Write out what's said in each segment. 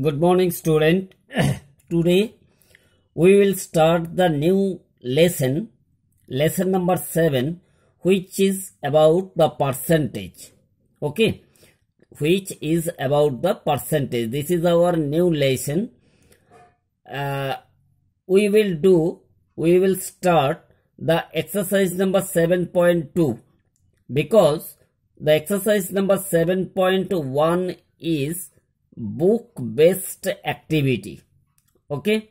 good morning student today we will start the new lesson lesson number 7 which is about the percentage okay which is about the percentage this is our new lesson uh, we will do we will start the exercise number 7.2 because the exercise number 7.1 is book based activity okay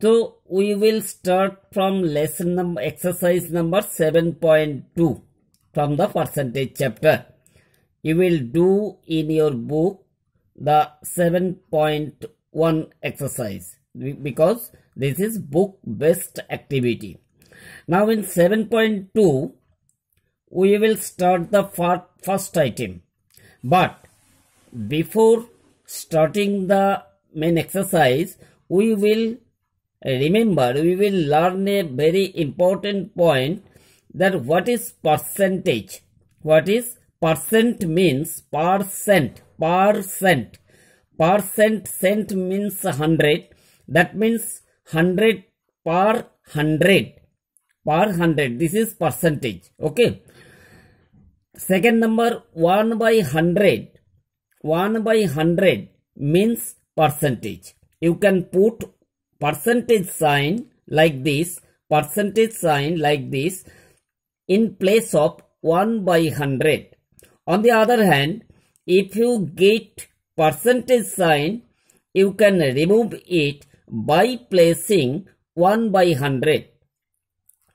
so we will start from lesson number exercise number 7.2 from the percentage chapter you will do in your book the 7.1 exercise because this is book based activity now in 7.2 we will start the first item but before starting the main exercise, we will remember, we will learn a very important point that what is percentage? What is percent means percent, percent. Percent, cent means 100. That means 100 per 100. Per 100. This is percentage. Okay. Second number 1 by 100 1 by 100 means percentage. You can put percentage sign like this, percentage sign like this in place of 1 by 100. On the other hand, if you get percentage sign, you can remove it by placing 1 by 100.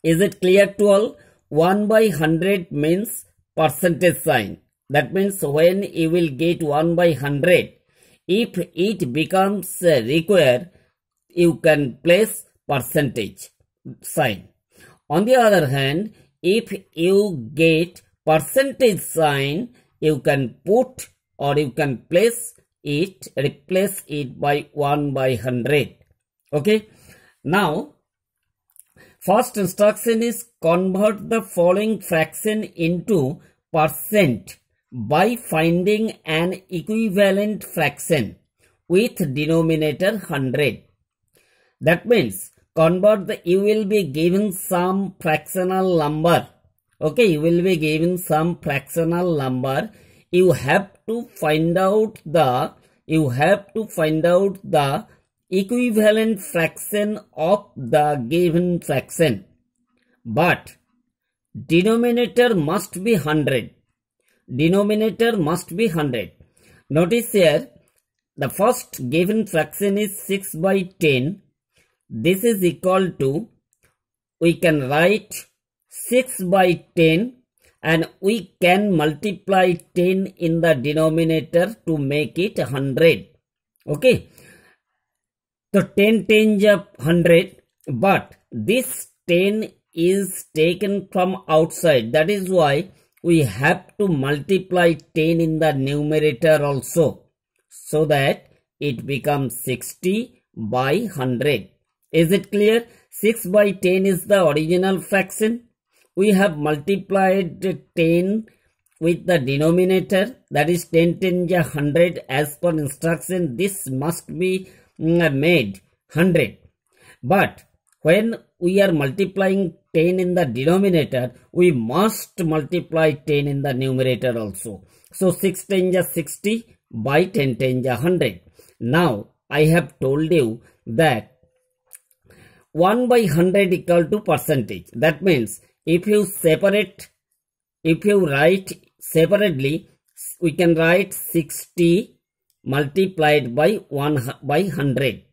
Is it clear to all? 1 by 100 means percentage sign. That means when you will get 1 by 100, if it becomes required, you can place percentage sign. On the other hand, if you get percentage sign, you can put or you can place it, replace it by 1 by 100. Okay. Now, first instruction is convert the following fraction into percent by finding an equivalent fraction with denominator 100. That means convert the, you will be given some fractional number. Okay, you will be given some fractional number. You have to find out the, you have to find out the equivalent fraction of the given fraction. But denominator must be 100 denominator must be 100. Notice here, the first given fraction is 6 by 10. This is equal to, we can write 6 by 10 and we can multiply 10 in the denominator to make it 100. Okay. So 10 tens of 100 but this 10 is taken from outside that is why we have to multiply 10 in the numerator also so that it becomes 60 by 100. Is it clear? 6 by 10 is the original fraction. We have multiplied 10 with the denominator that is 10 10 100 as per instruction. This must be mm, made 100. But when we are multiplying 10 in the denominator, we must multiply 10 in the numerator also. So 6 is 60 by 10 times 100. Now I have told you that 1 by 100 equal to percentage. That means if you separate, if you write separately, we can write 60 multiplied by 1 by 100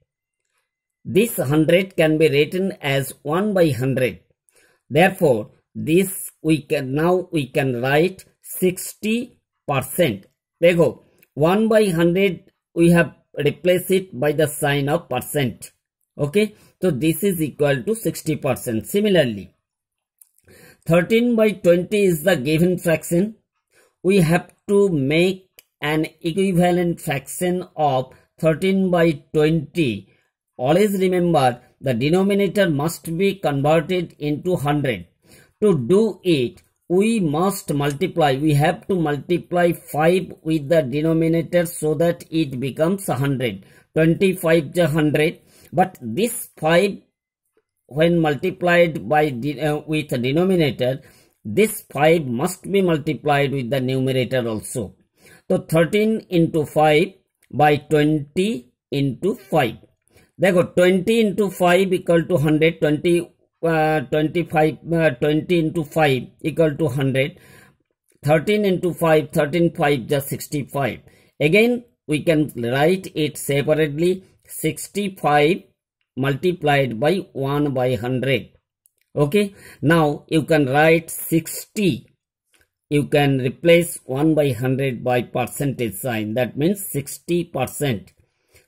this 100 can be written as 1 by 100. Therefore, this we can now we can write 60%. go 1 by 100 we have replaced it by the sign of percent. Okay, so this is equal to 60%. Similarly, 13 by 20 is the given fraction. We have to make an equivalent fraction of 13 by 20 Always remember the denominator must be converted into 100. To do it, we must multiply. We have to multiply 5 with the denominator so that it becomes 100. 25 to 100. But this 5 when multiplied by uh, with the denominator, this 5 must be multiplied with the numerator also. So 13 into 5 by 20 into 5. দেখো twenty into five equal to hundred twenty twenty five twenty into five equal to hundred thirteen into five thirteen five যা we can write it separately 65 multiplied by 1 by 100 okay now you can write 60 you can replace 1 by 100 by percentage sign that means 60 percent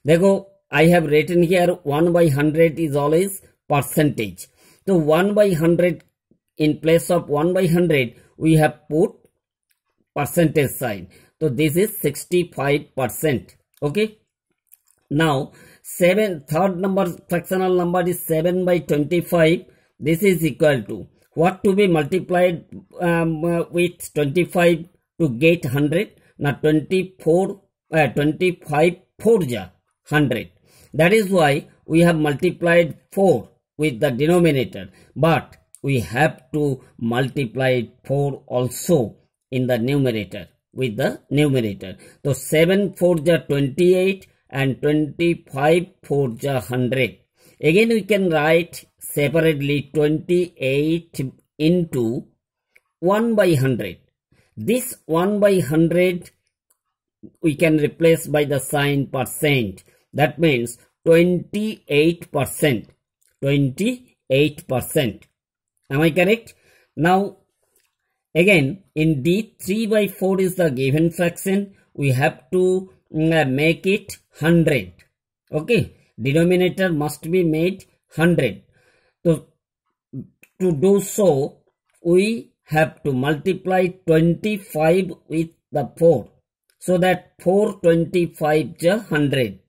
they go I have written here 1 by 100 is always percentage. So 1 by 100 in place of 1 by 100 we have put percentage sign. So this is 65%. Okay. Now 7 third number fractional number is 7 by 25. This is equal to what to be multiplied um, uh, with 25 to get 100. Now 24 uh, 25 4 ja 100 that is why we have multiplied 4 with the denominator. But we have to multiply 4 also in the numerator with the numerator. So 7 4 is 28 and 25 4 is 100. Again we can write separately 28 into 1 by 100. This 1 by 100 we can replace by the sign percent. That means 28%. 28%. Am I correct? Now, again, in D, 3 by 4 is the given fraction. We have to mm, uh, make it 100. Okay. Denominator must be made 100. So, to do so, we have to multiply 25 with the 4. So that 425 is 100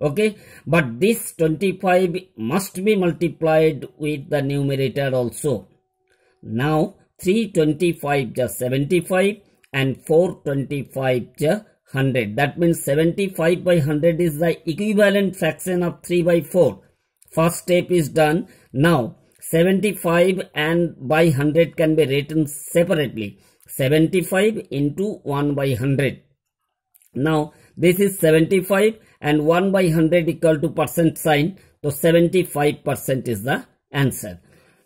okay but this 25 must be multiplied with the numerator also now 325 just 75 and 425 just 100 that means 75 by 100 is the equivalent fraction of 3 by 4 first step is done now 75 and by 100 can be written separately 75 into 1 by 100 now this is 75 and 1 by 100 equal to percent sign. So 75% is the answer.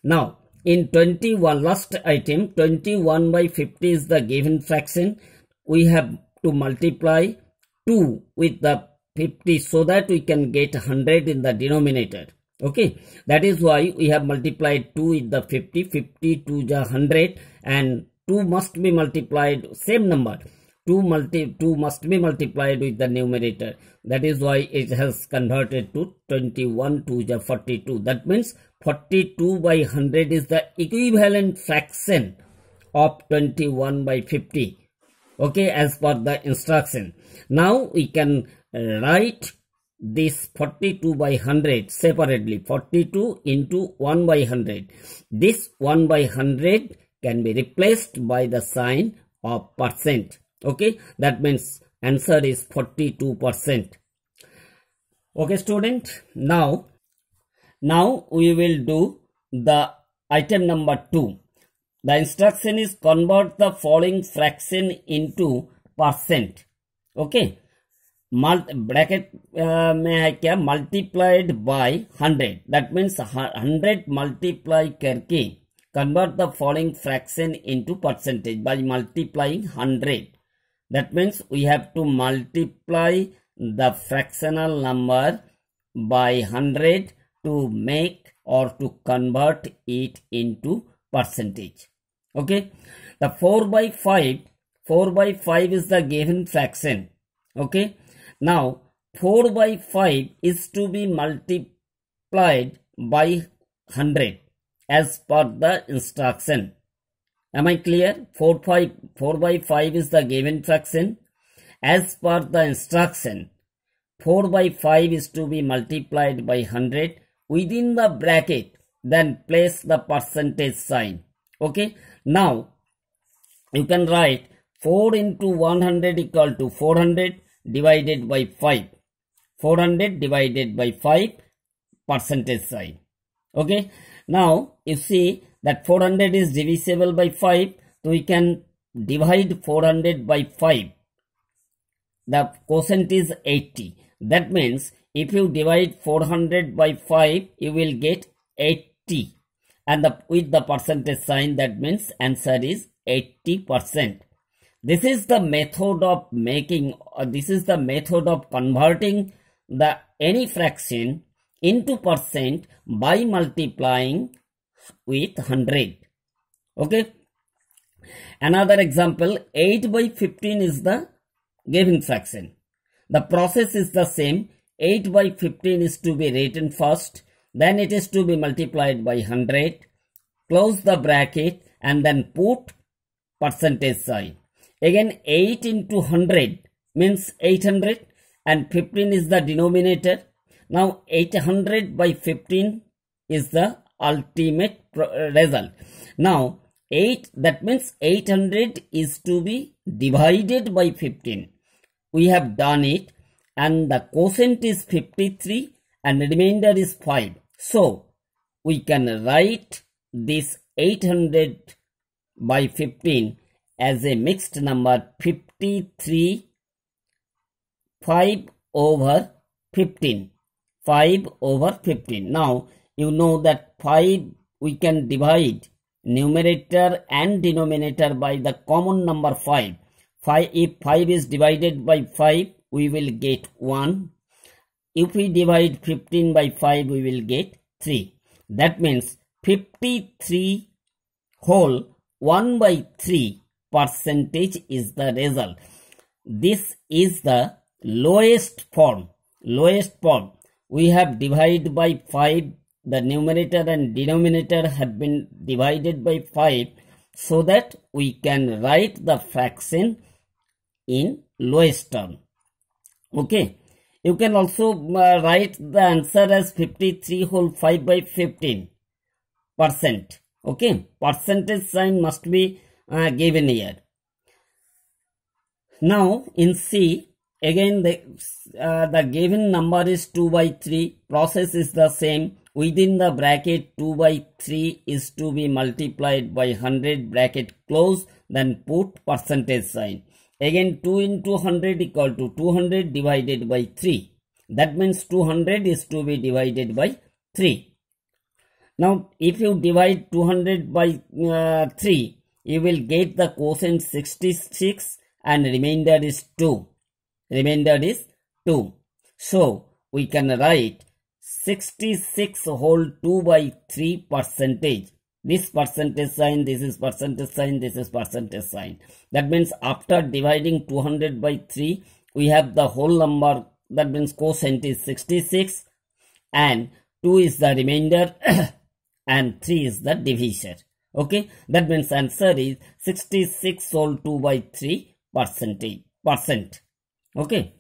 Now in 21 last item 21 by 50 is the given fraction. We have to multiply 2 with the 50 so that we can get 100 in the denominator. Okay, that is why we have multiplied 2 with the 50, 50, to the 100 and 2 must be multiplied same number 2 multi 2 must be multiplied with the numerator that is why it has converted to 21 to the 42 that means 42 by 100 is the equivalent fraction of 21 by 50 okay as per the instruction now we can uh, write this 42 by 100 separately 42 into 1 by 100 this 1 by 100 can be replaced by the sign of percent okay that means answer is 42 percent okay student now now we will do the item number two the instruction is convert the following fraction into percent okay Multi bracket uh, में है 100 That means 100 multiply करके convert the following fraction into percentage by multiplying 100 that means we have to multiply the fractional number by 100 to make or to convert it into percentage. Okay. The 4 by 5, 4 by 5 is the given fraction. Okay. Now 4 by 5 is to be multiplied by 100 as per the instruction. Am I clear? 4 by, 4 by 5 is the given fraction. As per the instruction, 4 by 5 is to be multiplied by 100. Within the bracket, then place the percentage sign. Okay. Now, you can write 4 into 100 equal to 400 divided by 5. 400 divided by 5 percentage sign. Okay. Now, you see that 400 is divisible by 5 so we can divide 400 by 5 the quotient is 80 that means if you divide 400 by 5 you will get 80 and the, with the percentage sign that means answer is 80 percent this is the method of making or uh, this is the method of converting the any fraction into percent by multiplying with 100 okay another example 8 by 15 is the given fraction the process is the same 8 by 15 is to be written first then it is to be multiplied by 100 close the bracket and then put percentage sign again 8 into 100 means 800 and 15 is the denominator now 800 by 15 is the ultimate uh, result. Now 8 that means 800 is to be divided by 15. We have done it and the quotient is 53 and remainder is 5. So we can write this 800 by 15 as a mixed number 53 5 over 15 5 over 15 now you know that 5 we can divide numerator and denominator by the common number 5. 5 if 5 is divided by 5 we will get 1. If we divide 15 by 5 we will get 3. That means 53 whole 1 by 3 percentage is the result. This is the lowest form. Lowest form. We have divided by 5 the numerator and denominator have been divided by 5 so that we can write the fraction in lowest term. Okay. You can also uh, write the answer as 53 whole 5 by 15 percent. Okay. Percentage sign must be uh, given here. Now in C, again the, uh, the given number is 2 by 3. Process is the same within the bracket 2 by 3 is to be multiplied by 100 bracket close then put percentage sign again 2 into 100 equal to 200 divided by 3 that means 200 is to be divided by 3 now if you divide 200 by uh, 3 you will get the quotient 66 and remainder is 2 remainder is 2 so we can write 66 whole 2 by 3 percentage. This percentage sign, this is percentage sign, this is percentage sign. That means after dividing 200 by 3, we have the whole number. That means quotient is 66 and 2 is the remainder and 3 is the divisor. Okay, that means answer is 66 whole 2 by 3 percentage percent. Okay,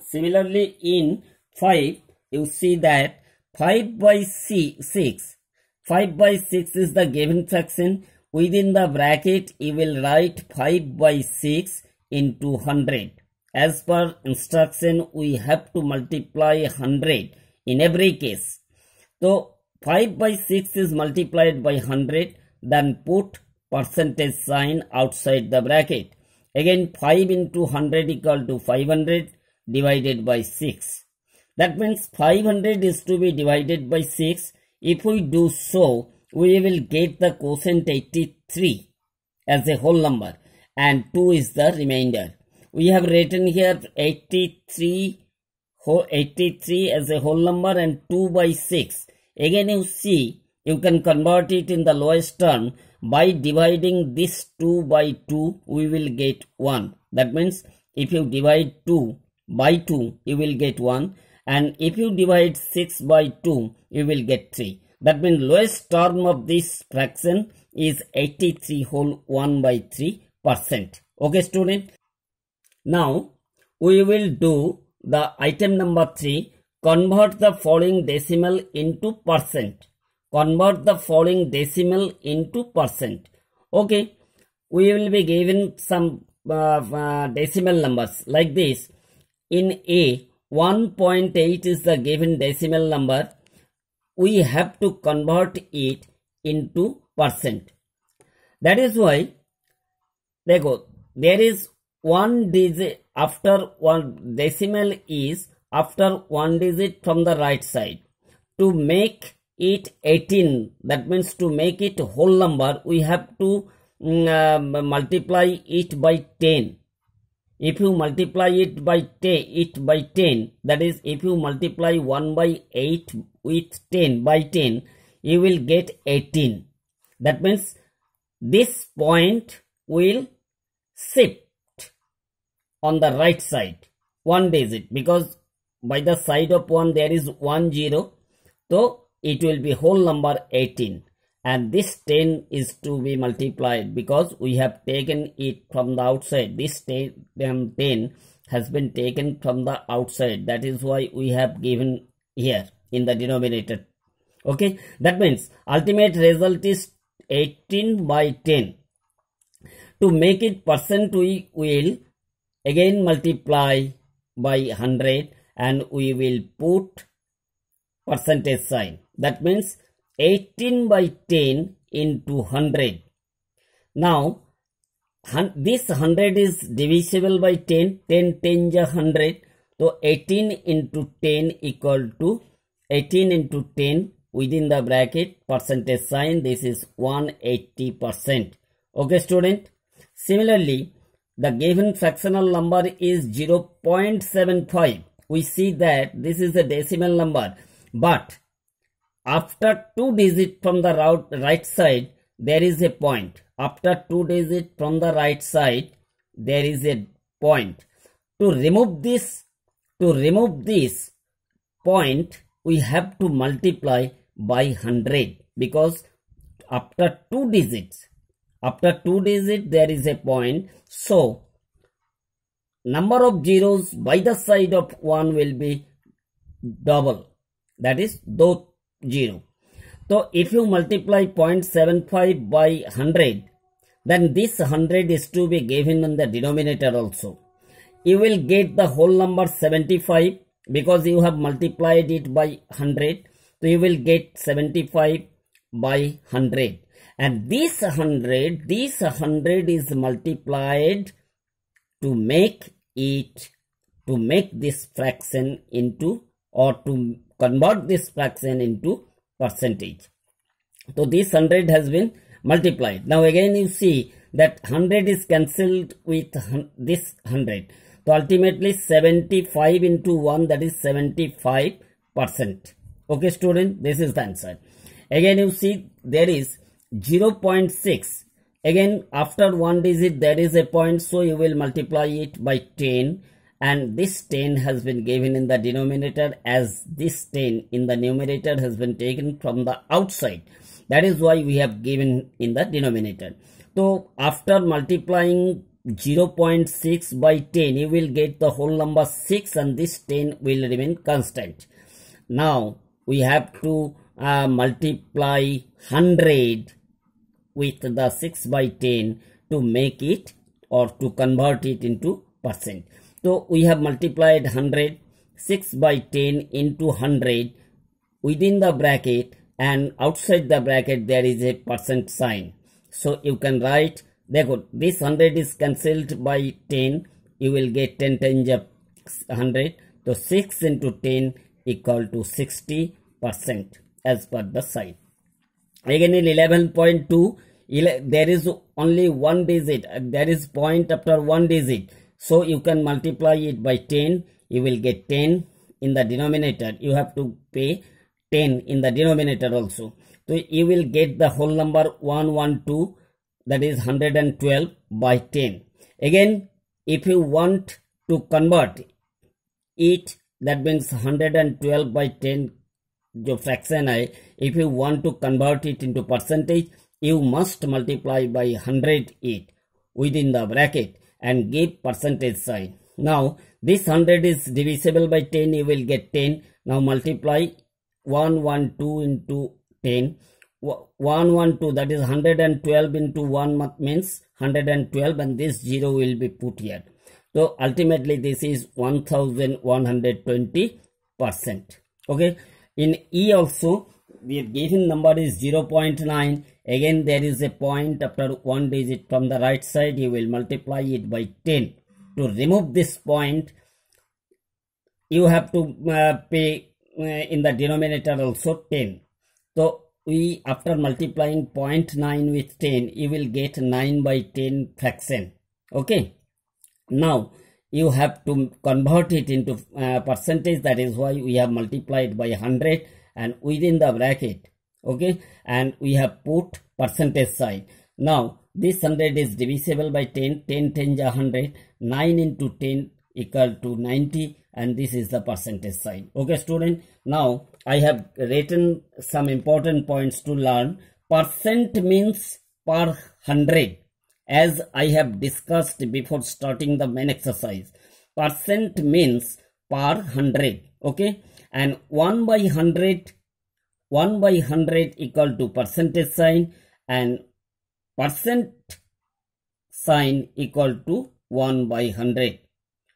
similarly in 5, you see that 5 by 6, 5 by 6 is the given fraction. Within the bracket, you will write 5 by 6 into 100. As per instruction, we have to multiply 100 in every case. So, 5 by 6 is multiplied by 100, then put percentage sign outside the bracket. Again, 5 into 100 equal to 500 divided by 6. That means 500 is to be divided by 6. If we do so, we will get the quotient 83 as a whole number and 2 is the remainder. We have written here 83, 83 as a whole number and 2 by 6. Again you see, you can convert it in the lowest term by dividing this 2 by 2 we will get 1. That means if you divide 2 by 2 you will get 1 and if you divide 6 by 2 you will get 3 that means lowest term of this fraction is 83 whole 1 by 3 percent okay student now we will do the item number 3 convert the following decimal into percent convert the following decimal into percent okay we will be given some uh, uh, decimal numbers like this in a 1.8 is the given decimal number. We have to convert it into percent. That is why they go. There is one digit after one decimal is after one digit from the right side. To make it 18, that means to make it whole number, we have to um, multiply it by 10 if you multiply it by it by 10 that is if you multiply 1 by 8 with 10 by 10 you will get 18 that means this point will shift on the right side one digit because by the side of one there is one zero so it will be whole number 18 and this 10 is to be multiplied because we have taken it from the outside this 10, um, 10 has been taken from the outside that is why we have given here in the denominator okay that means ultimate result is 18 by 10 to make it percent we will again multiply by 100 and we will put percentage sign that means 18 by 10 into 100. Now, this 100 is divisible by 10. 10, 10 is 100. So, 18 into 10 equal to 18 into 10 within the bracket percentage sign. This is 180%. Okay, student. Similarly, the given fractional number is 0.75. We see that this is a decimal number. But after two digits from the right side, there is a point. After two digits from the right side, there is a point. To remove this, to remove this point, we have to multiply by 100 because after two digits, after two digits, there is a point. So, number of zeros by the side of 1 will be double. That is, though 0. So if you multiply 0.75 by 100, then this 100 is to be given in the denominator also. You will get the whole number 75 because you have multiplied it by 100. So you will get 75 by 100. And this 100, this 100 is multiplied to make it, to make this fraction into or to convert this fraction into percentage. So this 100 has been multiplied. Now again you see that 100 is cancelled with this 100. So ultimately 75 into 1 that is 75 percent. Okay student this is the answer. Again you see there is 0 0.6. Again after one digit there is a point so you will multiply it by 10 and this 10 has been given in the denominator as this 10 in the numerator has been taken from the outside that is why we have given in the denominator so after multiplying 0.6 by 10 you will get the whole number 6 and this 10 will remain constant now we have to uh, multiply 100 with the 6 by 10 to make it or to convert it into percent so we have multiplied 100, 6 by 10 into 100 within the bracket and outside the bracket there is a percent sign. So you can write, therefore this 100 is cancelled by 10, you will get 10 times 100. So 6 into 10 equal to 60 percent as per the sign. Again in 11.2, there is only one digit, there is point after one digit so you can multiply it by 10. You will get 10 in the denominator. You have to pay 10 in the denominator also. So you will get the whole number 112 that is 112 by 10. Again, if you want to convert it, that means 112 by 10 जो fraction है if you want to convert it into percentage you must multiply by 100 it within the bracket and give percentage sign. Now this 100 is divisible by 10 you will get 10. Now multiply 112 into 10. 112 that is 112 into 1 means 112 and this 0 will be put here. So ultimately this is 1120 percent. Okay. In E also the given number is 0.9 Again, there is a point after one digit from the right side, you will multiply it by 10. To remove this point, you have to uh, pay uh, in the denominator also 10. So we after multiplying 0.9 with 10, you will get 9 by 10 fraction. Okay. Now, you have to convert it into uh, percentage. That is why we have multiplied by 100 and within the bracket, okay and we have put percentage sign now this 100 is divisible by 10 10 10 ja 100 9 into 10 equal to 90 and this is the percentage sign okay student now i have written some important points to learn percent means per 100 as i have discussed before starting the main exercise percent means per 100 okay and 1 by 100 1 by 100 equal to percentage sign and percent sign equal to 1 by 100.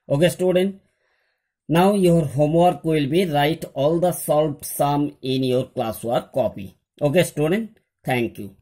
Okay student. Now your homework will be write all the solved sum in your classwork copy. Okay student. Thank you.